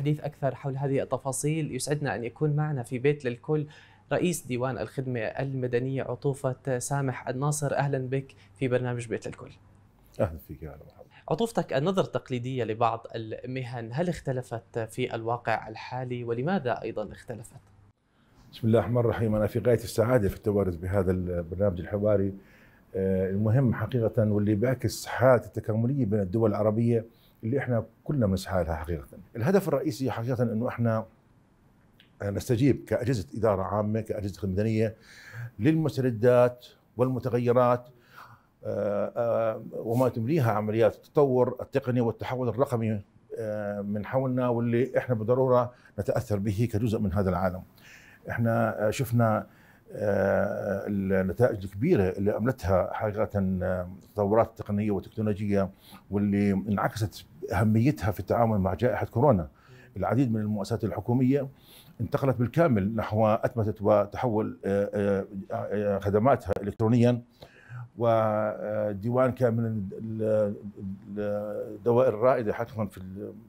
للحديث أكثر حول هذه التفاصيل يسعدنا أن يكون معنا في بيت للكل رئيس ديوان الخدمة المدنية عطوفة سامح الناصر أهلا بك في برنامج بيت للكل أهلا فيك يا أهلا عطوفتك النظرة التقليدية لبعض المهن هل اختلفت في الواقع الحالي ولماذا أيضا اختلفت؟ بسم الله الرحمن الرحيم أنا في غاية السعادة في التوارث بهذا البرنامج الحواري آه، المهم حقيقة واللي بيعكس حالة التكاملية بين الدول العربية اللي احنا كلنا بنسعى لها حقيقه. الهدف الرئيسي حقيقه انه احنا آه، نستجيب كاجهزه اداره عامه كاجهزه مدنيه للمستردات والمتغيرات آه، آه، وما تمليها عمليات التطور التقني والتحول الرقمي من حولنا واللي احنا بالضروره نتاثر به كجزء من هذا العالم. احنا شفنا آه، النتائج الكبيره اللي عملتها حقيقه آه، تطورات تقنيه وتكنولوجيه واللي انعكست اهميتها في التعامل مع جائحه كورونا العديد من المؤسسات الحكوميه انتقلت بالكامل نحو اتمتت وتحول آه، خدماتها الكترونيا وديوان كان من الدوائر الرائده حتما في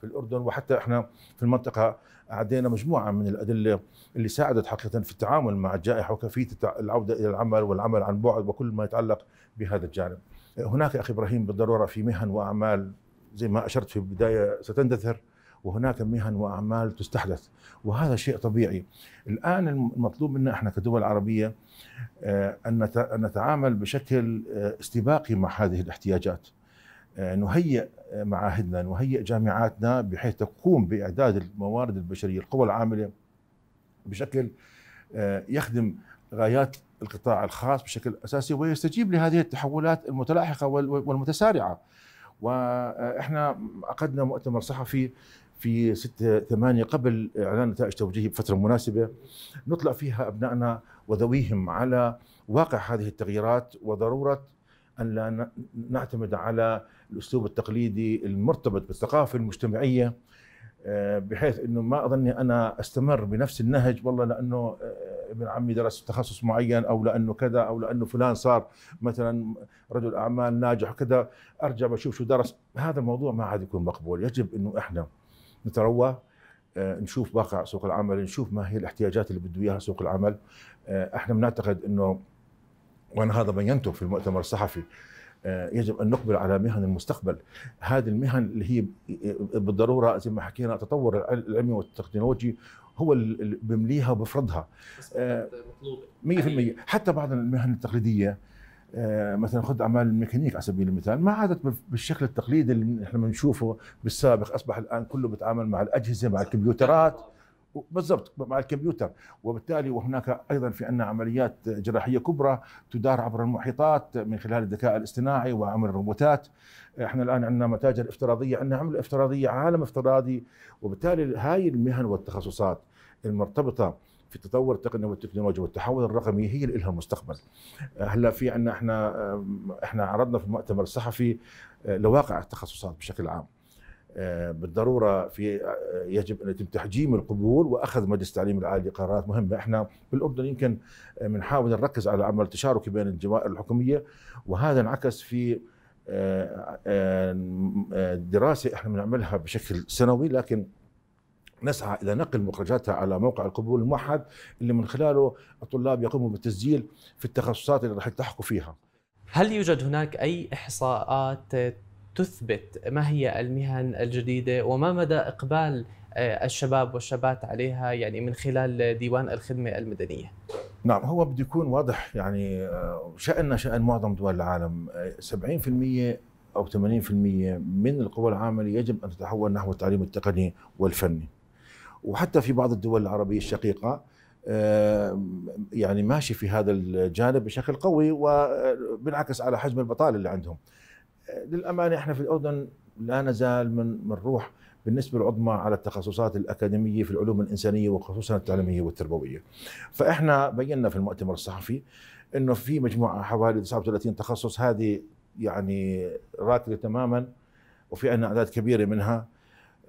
في الاردن وحتى احنا في المنطقه عدينا مجموعه من الادله اللي ساعدت حقيقه في التعامل مع الجائحه وكيفيه العوده الى العمل والعمل عن بعد وكل ما يتعلق بهذا الجانب. هناك اخي ابراهيم بالضروره في مهن واعمال زي ما اشرت في البدايه ستندثر وهناك مهن واعمال تستحدث وهذا شيء طبيعي الان المطلوب منا احنا كدول عربيه آه، ان نتعامل بشكل آه، استباقي مع هذه الاحتياجات آه، نهيئ معاهدنا نهيئ جامعاتنا بحيث تقوم باعداد الموارد البشريه القوى العامله بشكل يخدم غايات القطاع الخاص بشكل اساسي ويستجيب لهذه التحولات المتلاحقه والمتسارعه واحنا عقدنا مؤتمر صحفي في 6 8 قبل اعلان نتائج توجيهي بفتره مناسبه نطلع فيها ابنائنا وذويهم على واقع هذه التغييرات وضروره ان لا نعتمد على الاسلوب التقليدي المرتبط بالثقافه المجتمعيه آه، بحيث انه ما اظني انا استمر بنفس النهج والله لانه آه، ابن عمي درس تخصص معين او لانه كذا او لانه فلان صار مثلا رجل اعمال ناجح وكذا ارجع بشوف شو درس هذا الموضوع ما عاد يكون مقبول يجب انه احنا نتروى آه، نشوف واقع سوق العمل نشوف ما هي الاحتياجات اللي بده اياها سوق العمل آه، احنا بنعتقد انه وانا هذا بينته في المؤتمر الصحفي آه، يجب ان نقبل على مهن المستقبل هذه المهن اللي هي بالضروره زي ما حكينا التطور العلمي والتكنولوجي هو اللي بمليها وبفرضها 100% حتى بعض المهن التقليديه آه، مثلا خذ اعمال الميكانيك على سبيل المثال ما عادت بالشكل التقليدي اللي احنا بنشوفه بالسابق اصبح الان كله بيتعامل مع الاجهزه مع الكمبيوترات بالضبط مع الكمبيوتر وبالتالي وهناك ايضا في عندنا عمليات جراحيه كبرى تدار عبر المحيطات من خلال الذكاء الاصطناعي وعمل الروبوتات احنا الان عندنا متاجر افتراضيه عندنا عمل افتراضيه عالم افتراضي وبالتالي هاي المهن والتخصصات المرتبطه في التطور التقني والتكنولوجيا والتحول الرقمي هي اللي لها المستقبل آه، هلا في عندنا احنا آه، احنا عرضنا في المؤتمر الصحفي آه، لواقع التخصصات بشكل عام بالضروره في يجب ان يتم تحجيم القبول واخذ مجلس التعليم العالي قرارات مهمه، احنا بالاردن يمكن بنحاول نركز على عمل تشاركي بين الجوائر الحكوميه وهذا انعكس في دراسه احنا بنعملها بشكل سنوي لكن نسعى إلى نقل مخرجاتها على موقع القبول الموحد اللي من خلاله الطلاب يقوموا بالتسجيل في التخصصات اللي راح يلتحقوا فيها هل يوجد هناك أي إحصاءات تثبت ما هي المهن الجديدة وما مدى إقبال آه، الشباب والشابات عليها يعني من خلال ديوان الخدمة المدنية نعم هو بده يكون واضح يعني آه، شأننا شأن معظم دول العالم 70% آه، أو 80% من القوى العاملة يجب أن تتحول نحو التعليم التقني والفني وحتى في بعض الدول العربية الشقيقة يعني ماشي في هذا الجانب بشكل قوي وبالعكس على حجم البطالة اللي عندهم للأمانة احنا في الأردن لا نزال من نروح بالنسبة العظمى على التخصصات الأكاديمية في العلوم الإنسانية وخصوصا التعليمية والتربوية فإحنا بينا في المؤتمر الصحفي أنه في مجموعة حوالي 39 تخصص هذه يعني راكدة تماما وفي عندنا أعداد كبيرة منها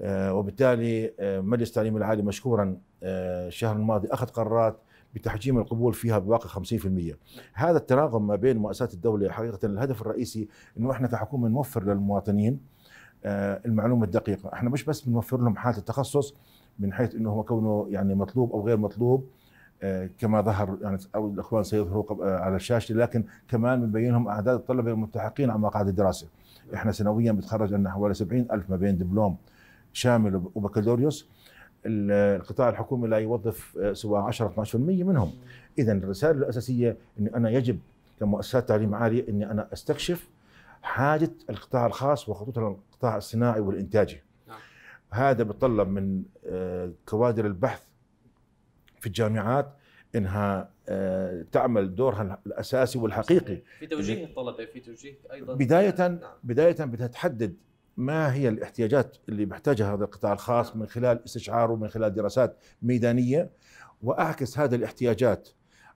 آه، وبالتالي آه، مجلس التعليم العالي مشكورا آه، الشهر الماضي اخذ قرارات بتحجيم القبول فيها بواقع 50% هذا التناغم ما بين مؤسسات الدولة حقيقة الهدف الرئيسي أنه إحنا كحكومة نوفر للمواطنين المعلومة الدقيقة إحنا مش بس بنوفر لهم حالة التخصص من حيث أنه هو كونه يعني مطلوب أو غير مطلوب كما ظهر يعني او الاخوان سيظهروا على الشاشه لكن كمان بنبين لهم اعداد الطلبه الملتحقين على مقاعد الدراسه. احنا سنويا بتخرج لنا حوالي 70 الف ما بين دبلوم شامل وبكالوريوس القطاع الحكومي لا يوظف سوى 10 12% منهم اذا الرساله الاساسيه ان انا يجب كمؤسسات تعليم عاليه اني انا استكشف حاجه القطاع الخاص وخطوط القطاع الصناعي والانتاجي نعم. هذا بيتطلب من آه، كوادر البحث في الجامعات انها آه، تعمل دورها الاساسي والحقيقي في توجيه الطلبه في توجيه ايضا بدايه نعم. بدايه تحدد ما هي الاحتياجات اللي محتاجها هذا القطاع الخاص من خلال استشعاره من خلال دراسات ميدانيه واعكس هذه الاحتياجات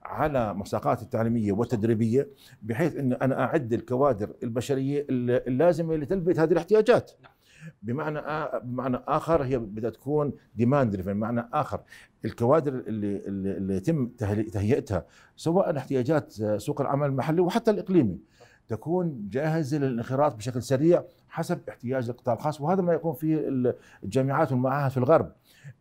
على مساقات التعليميه والتدريبيه بحيث ان انا اعد الكوادر البشريه اللازمه لتلبيه هذه الاحتياجات بمعنى بمعنى اخر هي بدها تكون ديماند بمعنى اخر الكوادر اللي اللي يتم تهيئتها سواء احتياجات سوق العمل المحلي وحتى الاقليمي تكون جاهزه للانخراط بشكل سريع حسب احتياج القطاع الخاص وهذا ما يقوم فيه الجامعات والمعاهد في الغرب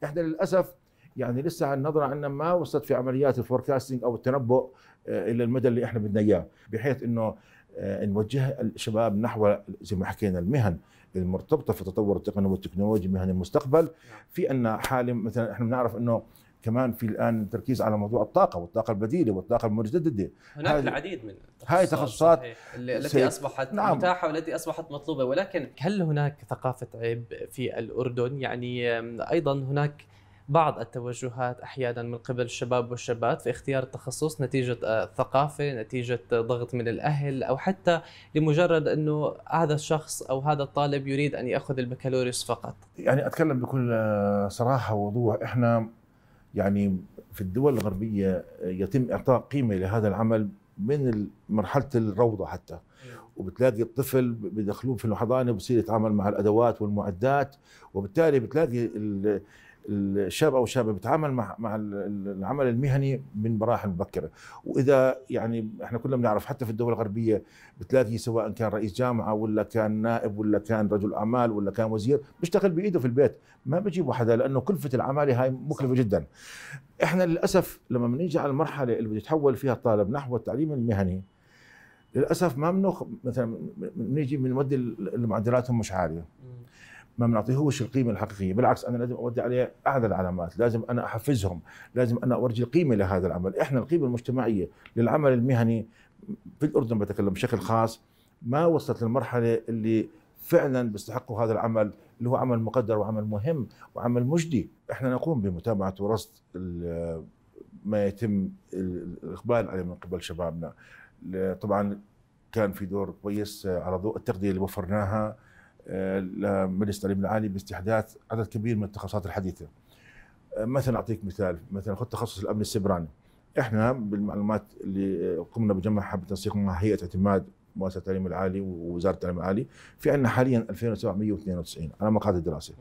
احنا للاسف يعني لسه النظره عندنا ما وصلت في عمليات الفوركاستنج او التنبؤ آه، الى المدى اللي احنا بدنا اياه بحيث انه آه، نوجه الشباب نحو زي ما حكينا المهن المرتبطه في التطور التقني والتكنولوجي مهن المستقبل نعم. في ان حاله مثلا احنا بنعرف انه كمان في الان تركيز على موضوع الطاقه والطاقه البديله والطاقه المتجدده هناك هاي العديد من هاي تخصصات التي اصبحت نعم. متاحه والتي اصبحت مطلوبه ولكن هل هناك ثقافه عيب في الاردن يعني ايضا هناك بعض التوجهات احيانا من قبل الشباب والشابات في اختيار التخصص نتيجه الثقافه، آه، نتيجه ضغط من الاهل او حتى لمجرد انه هذا الشخص او هذا الطالب يريد ان ياخذ البكالوريوس فقط. يعني اتكلم بكل آه، صراحه ووضوح، احنا يعني في الدول الغربية يتم إعطاء قيمة لهذا العمل من مرحلة الروضة حتى إيه. وبتلاقي الطفل بدخلوه في الحضانة بصير يتعامل مع الأدوات والمعدات وبالتالي بتلاقي الشاب او الشابه بيتعامل مع مع العمل المهني من مراحل مبكره واذا يعني احنا كلنا بنعرف حتى في الدول الغربيه بتلاقي سواء كان رئيس جامعه ولا كان نائب ولا كان رجل اعمال ولا كان وزير بيشتغل بايده في البيت ما بجيبوا حدا لانه كلفه العماله هاي مكلفه جدا احنا للاسف لما بنيجي على المرحله اللي بده يتحول فيها الطالب نحو التعليم المهني للاسف ما بنخ مثلا بنيجي بنودي معدلاتهم مش عاليه ما بنعطيه هوش القيمه الحقيقيه بالعكس انا لازم اودي عليه اعلى العلامات لازم انا احفزهم لازم انا اورجي القيمه لهذا العمل احنا القيمه المجتمعيه للعمل المهني في الاردن بتكلم بشكل خاص ما وصلت للمرحله اللي فعلا بيستحقوا هذا العمل اللي هو عمل مقدر وعمل مهم وعمل مجدي احنا نقوم بمتابعه ورصد ما يتم الاقبال عليه من قبل شبابنا طبعا كان في دور كويس على ضوء التغذيه اللي وفرناها آه، لمجلس التعليم العالي باستحداث عدد كبير من التخصصات الحديثه. آه، مثلا اعطيك مثال مثلا خذ تخصص الامن السبراني. احنا بالمعلومات اللي قمنا بجمعها بالتنسيق مع هيئه اعتماد مؤسسه التعليم العالي ووزاره التعليم العالي في عندنا حاليا 2792 على مقاعد الدراسه.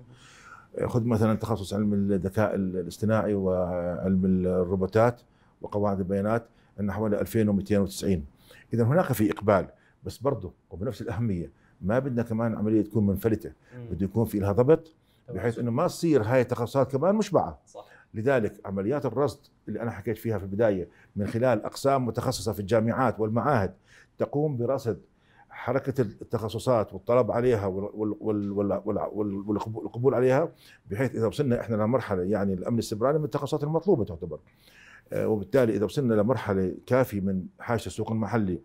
خذ مثلا تخصص علم الذكاء الاصطناعي وعلم الروبوتات وقواعد البيانات عندنا حوالي 2290 اذا هناك في اقبال بس برضه وبنفس الاهميه ما بدنا كمان عمليه تكون منفلته بده يكون في لها ضبط بحيث انه ما تصير هاي التخصصات كمان مشبعه صح لذلك عمليات الرصد اللي انا حكيت فيها في البدايه من خلال اقسام متخصصه في الجامعات والمعاهد تقوم برصد حركه التخصصات والطلب عليها والقبول عليها بحيث اذا وصلنا احنا لمرحله يعني الامن السبراني من التخصصات المطلوبه تعتبر آه، وبالتالي اذا وصلنا لمرحله كافيه من حاجه السوق المحلي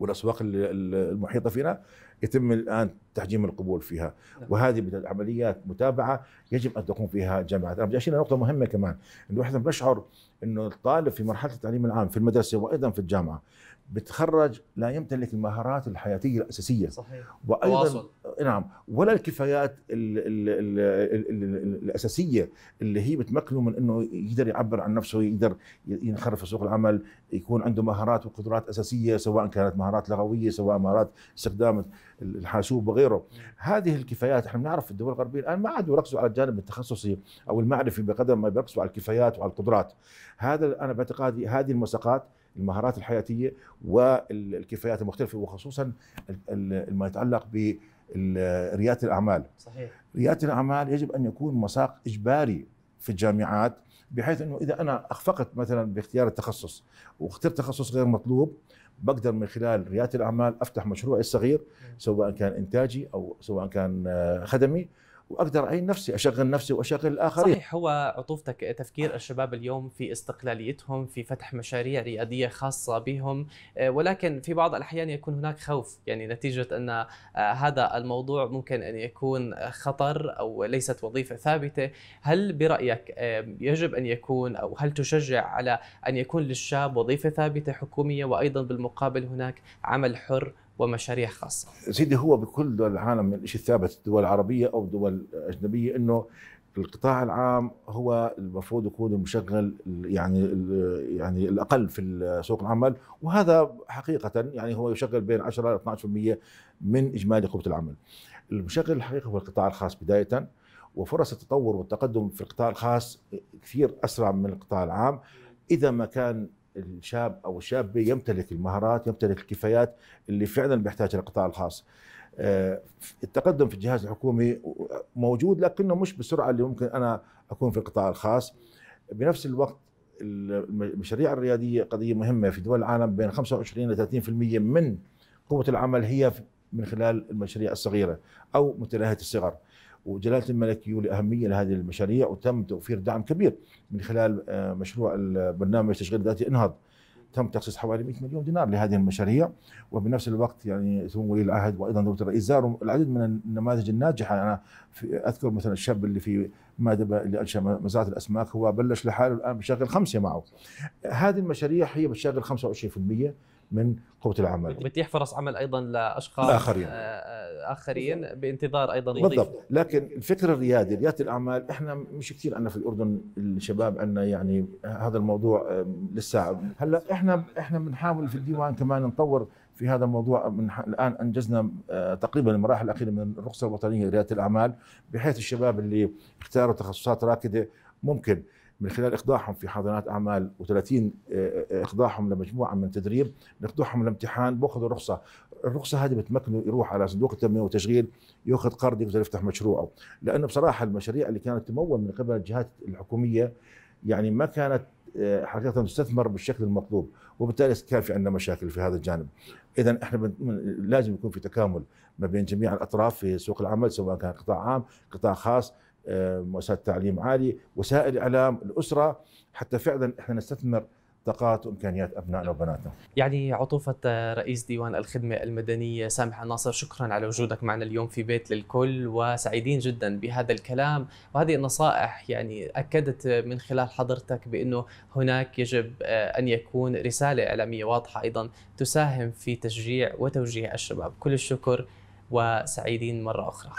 والاسواق المحيطه فينا يتم الان تحجيم القبول فيها نعم. وهذه عمليات متابعه يجب ان تقوم فيها جامعات انا بدي اشير نقطه مهمه كمان انه احنا بنشعر انه الطالب في مرحله التعليم العام في المدرسه وايضا في الجامعه بتخرج لا يمتلك المهارات الحياتيه الاساسيه صحيح وايضا واصل. نعم ولا الكفايات الـ الـ الـ الـ الـ الـ الاساسيه اللي هي بتمكنه من انه يقدر يعبر عن نفسه يقدر ينخرط في سوق العمل يكون عنده مهارات وقدرات اساسيه سواء كانت مهارات لغويه سواء مهارات استخدام الحاسوب وغيره نعم. هذه الكفايات احنا بنعرف في الدول الغربيه الان ما عادوا يركزوا على الجانب التخصصي او المعرفي بقدر ما بيركزوا على الكفايات وعلى القدرات هذا انا باعتقادي هذه المساقات المهارات الحياتيه والكفايات المختلفه وخصوصا ما يتعلق ب رياده الاعمال صحيح رياده الاعمال يجب ان يكون مساق اجباري في الجامعات بحيث انه اذا انا اخفقت مثلا باختيار التخصص واخترت تخصص غير مطلوب بقدر من خلال رياده الاعمال افتح مشروعي الصغير سواء كان انتاجي او سواء كان آه، خدمي واقدر اعين نفسي اشغل نفسي واشغل الاخرين صحيح هو عطوفتك تفكير الشباب اليوم في استقلاليتهم في فتح مشاريع رياديه خاصه بهم آه، ولكن في بعض الاحيان يكون هناك خوف يعني نتيجه ان آه، هذا الموضوع ممكن ان يكون خطر او ليست وظيفه ثابته هل برايك آه، يجب ان يكون او هل تشجع على ان يكون للشاب وظيفه ثابته حكوميه وايضا بالمقابل هناك عمل حر ومشاريع خاصه. سيدي هو بكل دول العالم الشيء الثابت الدول العربيه او الدول الاجنبيه انه القطاع العام هو المفروض يكون المشغل يعني يعني الاقل في سوق العمل وهذا حقيقه يعني هو يشغل بين 10 ل 12% من اجمالي قوه العمل. المشغل الحقيقي هو القطاع الخاص بدايه وفرص التطور والتقدم في القطاع الخاص كثير اسرع من القطاع العام اذا ما كان الشاب او الشابه يمتلك المهارات يمتلك الكفايات اللي فعلا بيحتاجها القطاع الخاص آه، التقدم في الجهاز الحكومي موجود لكنه مش بالسرعه اللي ممكن انا اكون في القطاع الخاص بنفس الوقت المشاريع الرياديه قضيه مهمه في دول العالم بين 25 ل 30% من قوه العمل هي من خلال المشاريع الصغيره او متناهيه الصغر وجلاله الملك يولي اهميه لهذه المشاريع وتم توفير دعم كبير من خلال آه، مشروع البرنامج تشغيل ذاتي انهض تم تخصيص حوالي 100 مليون دينار لهذه المشاريع وبنفس الوقت يعني سمو ولي العهد وايضا دوله الرئيس زاروا العديد من النماذج الناجحه انا يعني في اذكر مثلا الشاب اللي في مادبه اللي انشا مزرعه الاسماك هو بلش لحاله الان بشغل خمسه معه هذه المشاريع هي بتشغل 25% من قوه العمل بتيح فرص عمل ايضا لاشخاص اخرين آه، آه، اخرين بانتظار ايضا وظيفه بالضبط لكن الفكر الريادي رياده الاعمال احنا مش كثير عندنا في الاردن الشباب عندنا يعني هذا الموضوع آه، لسه هلا احنا احنا بنحاول في الديوان كمان نطور في هذا الموضوع من الان انجزنا تقريبا المراحل الاخيره من الرخصه الوطنيه لرياده الاعمال بحيث الشباب اللي اختاروا تخصصات راكده ممكن من خلال اخضاعهم في حاضنات اعمال و30 اخضاعهم آه، آه، آه، لمجموعه من تدريب نخضعهم لامتحان باخذوا رخصه الرخصه هذه بتمكنه يروح على صندوق التنميه والتشغيل ياخذ قرض يقدر يفتح مشروعه لانه بصراحه المشاريع اللي كانت تمول من قبل الجهات الحكوميه يعني ما كانت حقيقه تستثمر بالشكل المطلوب وبالتالي كان في عندنا مشاكل في هذا الجانب اذا احنا لازم يكون في تكامل ما بين جميع الاطراف في سوق العمل سواء كان قطاع عام قطاع خاص آه، مؤسسات تعليم عالي وسائل الاعلام الاسره حتى فعلا احنا نستثمر طاقات وامكانيات ابنائنا وبناتنا. يعني عطوفه آه، رئيس ديوان الخدمه المدنيه سامح الناصر شكرا على وجودك معنا اليوم في بيت للكل وسعيدين جدا بهذا الكلام وهذه النصائح يعني اكدت من خلال حضرتك بانه هناك يجب آه، ان يكون رساله اعلاميه واضحه ايضا تساهم في تشجيع وتوجيه الشباب، كل الشكر وسعيدين مره اخرى.